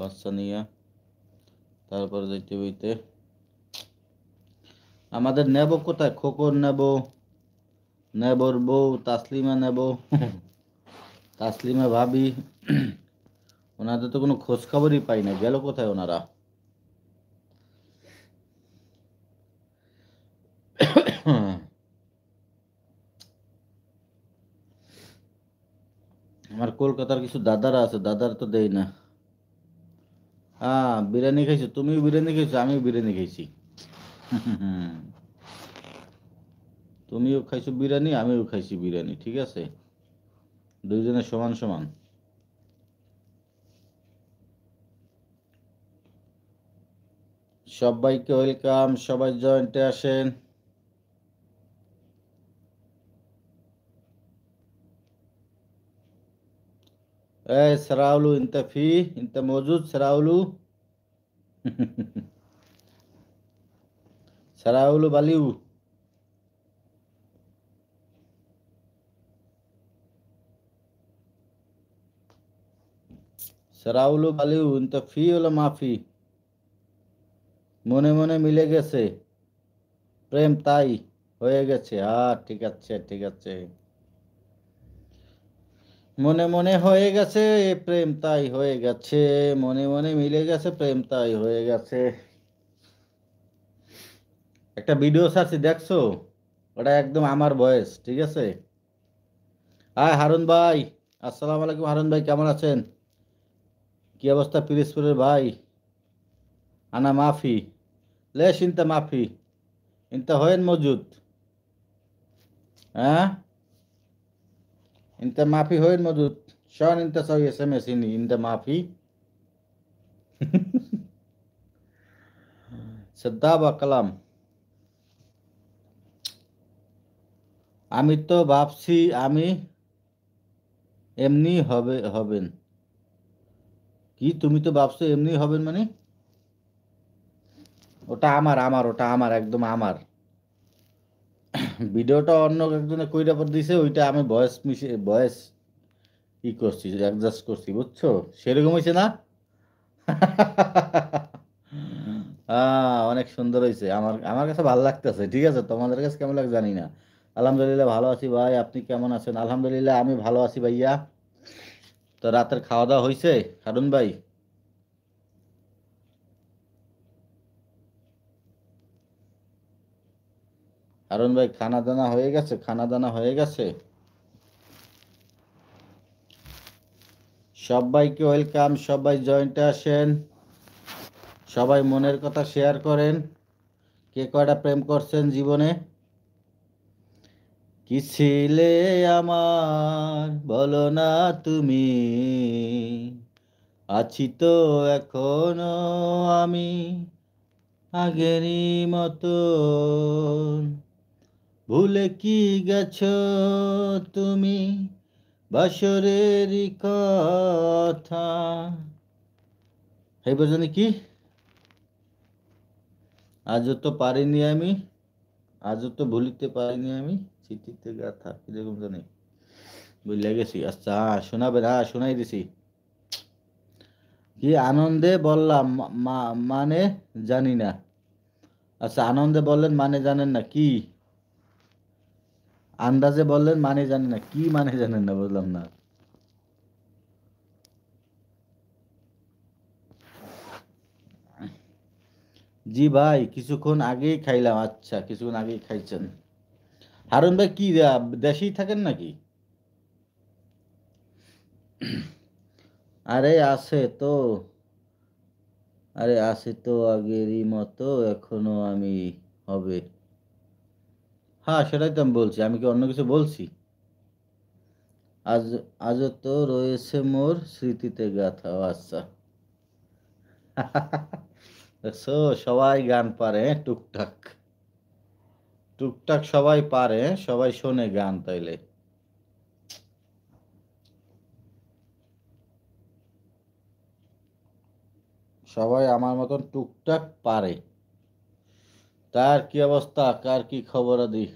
বাসনিয়া তারপর যাইতে হইতে আমাদের নেব কোথায় খোকর নেব নেব রবো তাসলিমা নেব তাসলিমা भाभी ওনাদের তো কোনো খস খবরই পাই না গেল কোথায় ওনারা আমার কলকাতার কিছু দাদাড়া আছে দাদাড়া তো দেই না হ্যাঁ বিরিয়ানি খাইছো তুমিও বিরিয়ানি খাইছো আমিও বিরিয়ানি খাইছি তুমিও খাইছো বিরিয়ানি আমিও খাইছি বিরিয়ানি ঠিক আছে দুইজনে সমান সমান সবাইকে ওয়েলকাম সবাই জয়েন্টে আসেন এসরাউল ইনতা ফি ইনতা موجوده সরাউল সরাউল বালিয়ু সরাউল বালিয়ু ইনতা ফি হলো মাফি মনে মনে মিলে গেছে প্রেম তাই হয়ে গেছে আর ঠিক আছে ঠিক আছে মনে মনে হয়ে গেছে প্রেম তাই হয়ে গেছে মনে মনে মিলে গেছে প্রেম তাই হয়ে গেছে একটা ভিডিও ছাড়ছি দেখছো ওটা একদম আমার বয়স ঠিক আছে হ্যাঁ হারুন ভাই আসসালাম আলাইকুম হারুন ভাই কেমন আছেন কি অবস্থা পিরিসপুরের ভাই আনা মাফি লে চিন্তা মাফি ইনতা হয়েন মজুদ হ্যাঁ انت ما في هوين موجود شلون انت سوي اس ام اس انت ما في سدابة كلام আমি তো ভাবছি আমি এমনি হবে হবেন কি তুমি তো ভাবছো এমনি হবেন মানে ওটা আমার আমার ওটা আমার একদম আমার ভিডিওটা অন্য একজনে কইরা পর দিছে ওইটা আমি ভয়েস মিশে ভয়েস ই করছি অ্যাডজাস্ট করছি বুঝছো সেরকম হয়েছে না অনেক সুন্দর হয়েছে আমার আমার কাছে ভালো লাগতেছে ঠিক আছে তোমাদের কাছে কেমন লাগে জানি না আলহামদুলিল্লাহ ভালো আছি ভাই আপনি কেমন আছেন আলহামদুলিল্লাহ আমি ভালো আছি ভাইয়া তো রাতের খাওয়া দাওয়া হয়েছে হারুন ভাই হারুন ভাই খানা দানা হয়ে গেছে খানা দানা হয়ে গেছে সবাইকে ওয়েলকাম সবাই জয়েন্টে আসেন সবাই মনের কথা শেয়ার করেন কে কয়টা প্রেম করছেন জীবনে কি ছিলে আমার বলো না তুমি আছি তো এখনো আমি আগেরই মতন ভুলে কি গেছ তুমি বাসরের কথা হে পর্যন্ত কি আজও তো পারিনি আমি আজও তো ভুলিতে পারিনি আমি চিঠিতে গাথা এরকম তো নেই বুঝলে গেছি আচ্ছা শোনাবে হ্যাঁ শোনাই দিছি কি আনন্দে বললাম মানে জানি না আচ্ছা আনন্দে বললেন মানে জানেন না কি আন্দাজে বললেন মানে জানি না কি মানে জানেন না বুঝলাম না জি ভাই কিছুক্ষণ আগেই খাইলাম আচ্ছা কিছুক্ষণ আগেই খাইছেন হারুন ভাই কি দেশেই থাকেন নাকি আরে আছে তো আরে আছে তো আগেরই মতো এখনো আমি হবে হ্যাঁ সেটাই তো আমি বলছি আমি কি অন্য কিছু বলছি আজ আজ তো রয়েছে মোর স্মৃতিতে গাথা আচ্ছা দেখছো সবাই গান পারে হ্যাঁ, টুকটাক টুকটাক সবাই পারে হ্যাঁ, সবাই শোনে গান তাইলে সবাই আমার মতন টুকটাক পারে कार की अवस्था कार की खबर आदि